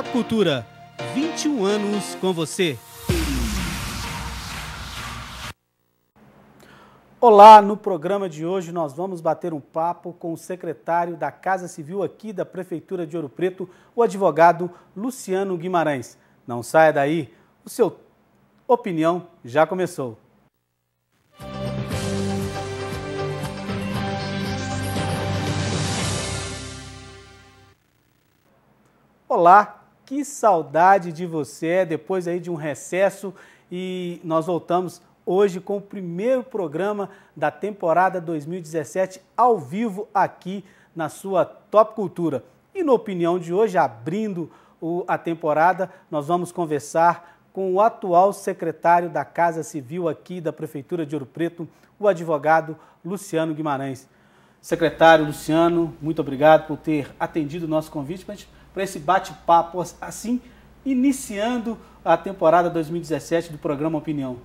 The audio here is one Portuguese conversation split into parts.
Top Cultura, 21 anos com você. Olá, no programa de hoje nós vamos bater um papo com o secretário da Casa Civil aqui da Prefeitura de Ouro Preto, o advogado Luciano Guimarães. Não saia daí, o seu opinião já começou. Olá, que saudade de você depois aí de um recesso e nós voltamos hoje com o primeiro programa da temporada 2017 ao vivo aqui na sua Top Cultura. E na opinião de hoje, abrindo o, a temporada, nós vamos conversar com o atual secretário da Casa Civil aqui da Prefeitura de Ouro Preto, o advogado Luciano Guimarães. Secretário Luciano, muito obrigado por ter atendido o nosso convite para a gente para esse bate-papo assim, iniciando a temporada 2017 do programa Opinião.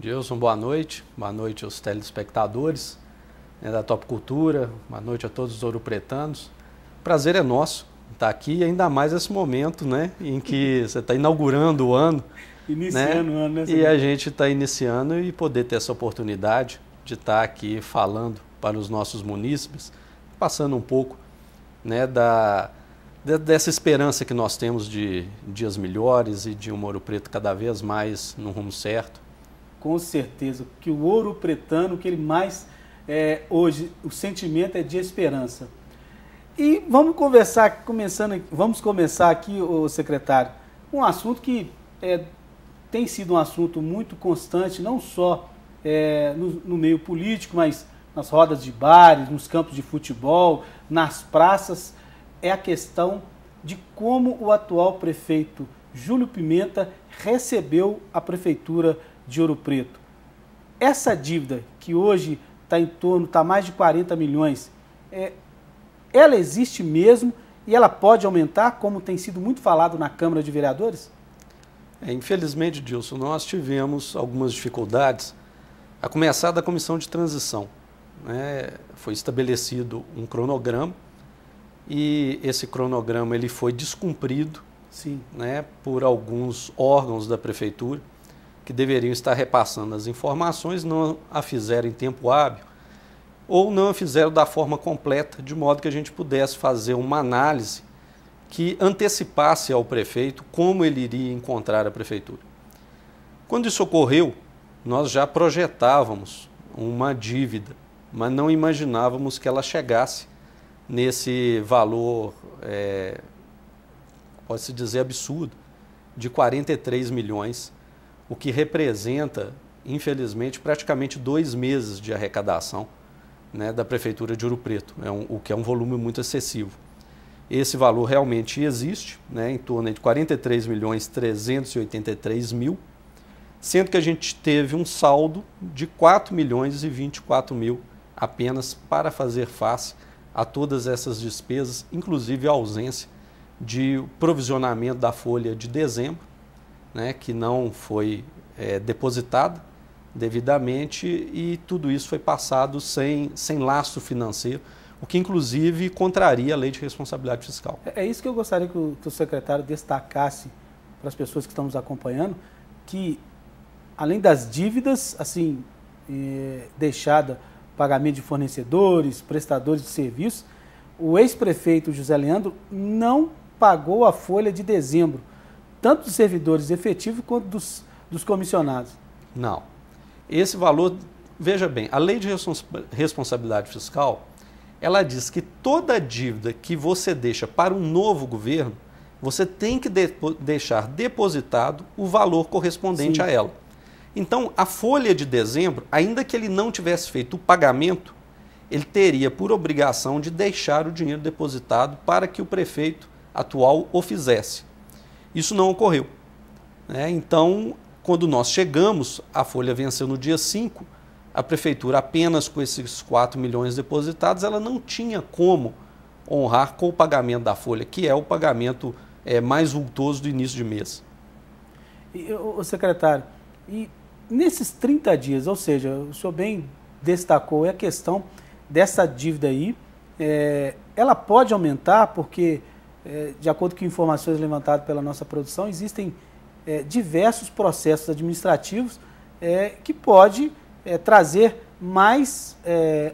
Gilson, boa noite. Boa noite aos telespectadores né, da Top Cultura. Boa noite a todos os ouropretanos. Prazer é nosso estar aqui, ainda mais nesse momento né, em que você está inaugurando o ano. Iniciando né? o ano, né? E a gente está iniciando e poder ter essa oportunidade de estar tá aqui falando para os nossos munícipes, passando um pouco né, da, de, dessa esperança que nós temos de dias melhores e de um Ouro Preto cada vez mais no rumo certo? Com certeza, que o ouro pretano, que ele mais é, hoje, o sentimento é de esperança. E vamos conversar, começando, vamos começar aqui, o secretário, um assunto que é, tem sido um assunto muito constante, não só é, no, no, meio político, mas nas rodas de bares, nos campos de futebol, nas praças é a questão de como o atual prefeito Júlio Pimenta recebeu a prefeitura de Ouro Preto. Essa dívida que hoje está em torno, está mais de 40 milhões, é, ela existe mesmo e ela pode aumentar, como tem sido muito falado na Câmara de Vereadores? É, infelizmente, Dilson, nós tivemos algumas dificuldades, a começar da comissão de transição. Né? Foi estabelecido um cronograma e esse cronograma ele foi descumprido Sim. Né, por alguns órgãos da prefeitura que deveriam estar repassando as informações, não a fizeram em tempo hábil ou não a fizeram da forma completa, de modo que a gente pudesse fazer uma análise que antecipasse ao prefeito como ele iria encontrar a prefeitura. Quando isso ocorreu, nós já projetávamos uma dívida, mas não imaginávamos que ela chegasse nesse valor, é, pode-se dizer absurdo, de 43 milhões, o que representa, infelizmente, praticamente dois meses de arrecadação né, da Prefeitura de Ouro Preto, é um, o que é um volume muito excessivo. Esse valor realmente existe, né, em torno de 43 milhões 383 mil, sendo que a gente teve um saldo de 4 milhões e 24 mil apenas para fazer face a todas essas despesas, inclusive a ausência de provisionamento da folha de dezembro, né, que não foi é, depositada devidamente e tudo isso foi passado sem, sem lastro financeiro, o que inclusive contraria a lei de responsabilidade fiscal. É, é isso que eu gostaria que o, que o secretário destacasse para as pessoas que estão nos acompanhando, que além das dívidas assim eh, deixada pagamento de fornecedores, prestadores de serviços, o ex-prefeito José Leandro não pagou a folha de dezembro, tanto dos servidores efetivos quanto dos, dos comissionados. Não. Esse valor, veja bem, a lei de responsabilidade fiscal, ela diz que toda dívida que você deixa para um novo governo, você tem que de deixar depositado o valor correspondente Sim. a ela. Então, a folha de dezembro, ainda que ele não tivesse feito o pagamento, ele teria por obrigação de deixar o dinheiro depositado para que o prefeito atual o fizesse. Isso não ocorreu. Né? Então, quando nós chegamos, a folha venceu no dia 5, a prefeitura, apenas com esses 4 milhões depositados, ela não tinha como honrar com o pagamento da folha, que é o pagamento é, mais vultoso do início de mês. E, ô, secretário, e nesses 30 dias, ou seja, o senhor bem destacou, é a questão dessa dívida aí. É, ela pode aumentar porque, é, de acordo com informações levantadas pela nossa produção, existem é, diversos processos administrativos é, que pode é, trazer mais é,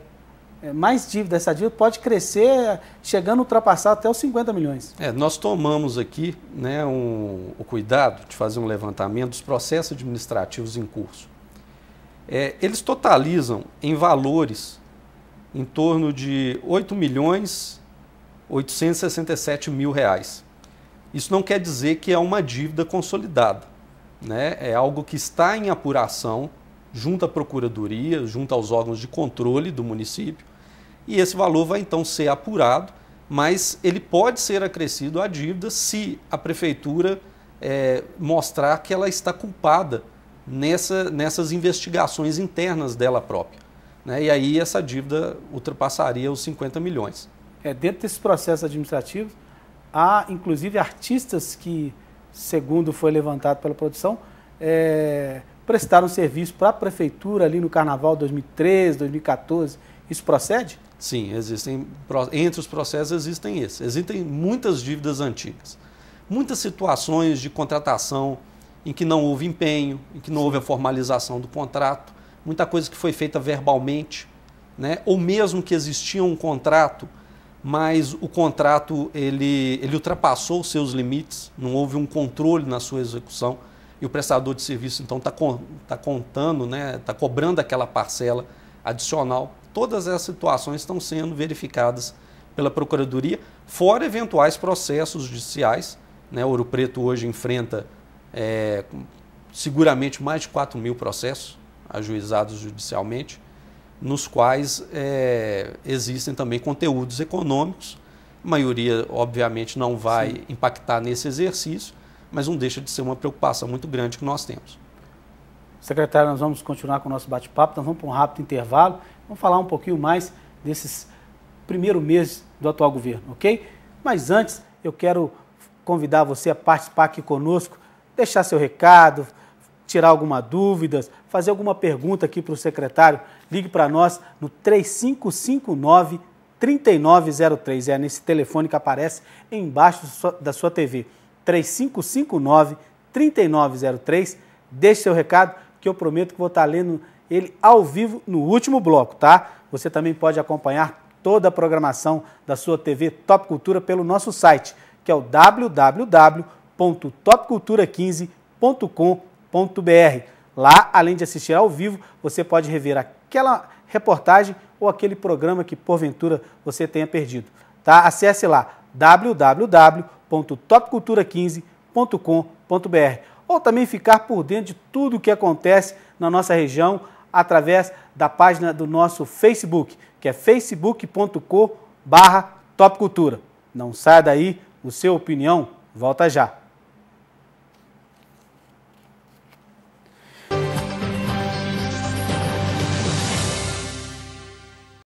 é, mais dívida, essa dívida pode crescer, chegando a ultrapassar até os 50 milhões. É, nós tomamos aqui né, um, o cuidado de fazer um levantamento dos processos administrativos em curso. É, eles totalizam em valores em torno de 8 milhões 867 mil reais. Isso não quer dizer que é uma dívida consolidada. Né? É algo que está em apuração junto à Procuradoria, junto aos órgãos de controle do município, e esse valor vai então ser apurado, mas ele pode ser acrescido à dívida se a prefeitura é, mostrar que ela está culpada nessa, nessas investigações internas dela própria. Né? E aí essa dívida ultrapassaria os 50 milhões. É, dentro desse processo administrativo, há inclusive artistas que, segundo foi levantado pela produção, é, prestaram serviço para a prefeitura ali no Carnaval 2013, 2014 isso procede? Sim, existem entre os processos existem esses. Existem muitas dívidas antigas. Muitas situações de contratação em que não houve empenho, em que não Sim. houve a formalização do contrato, muita coisa que foi feita verbalmente, né? ou mesmo que existia um contrato, mas o contrato ele, ele ultrapassou os seus limites, não houve um controle na sua execução, e o prestador de serviço então está tá contando, está né? Tá cobrando aquela parcela adicional Todas essas situações estão sendo verificadas pela Procuradoria, fora eventuais processos judiciais. Né? Ouro Preto hoje enfrenta é, seguramente mais de 4 mil processos ajuizados judicialmente, nos quais é, existem também conteúdos econômicos. A maioria, obviamente, não vai Sim. impactar nesse exercício, mas não deixa de ser uma preocupação muito grande que nós temos. Secretário, nós vamos continuar com o nosso bate-papo, nós vamos para um rápido intervalo, vamos falar um pouquinho mais desses primeiros meses do atual governo, ok? Mas antes, eu quero convidar você a participar aqui conosco, deixar seu recado, tirar alguma dúvida, fazer alguma pergunta aqui para o secretário, ligue para nós no 3559 3903. É nesse telefone que aparece embaixo da sua TV. 3559 3903. Deixe seu recado que eu prometo que vou estar tá lendo ele ao vivo no último bloco, tá? Você também pode acompanhar toda a programação da sua TV Top Cultura pelo nosso site, que é o www.topcultura15.com.br. Lá, além de assistir ao vivo, você pode rever aquela reportagem ou aquele programa que porventura você tenha perdido. Tá? Acesse lá www.topcultura15.com.br ou também ficar por dentro de tudo o que acontece na nossa região através da página do nosso Facebook, que é facebook.com barra Não saia daí, o seu opinião volta já.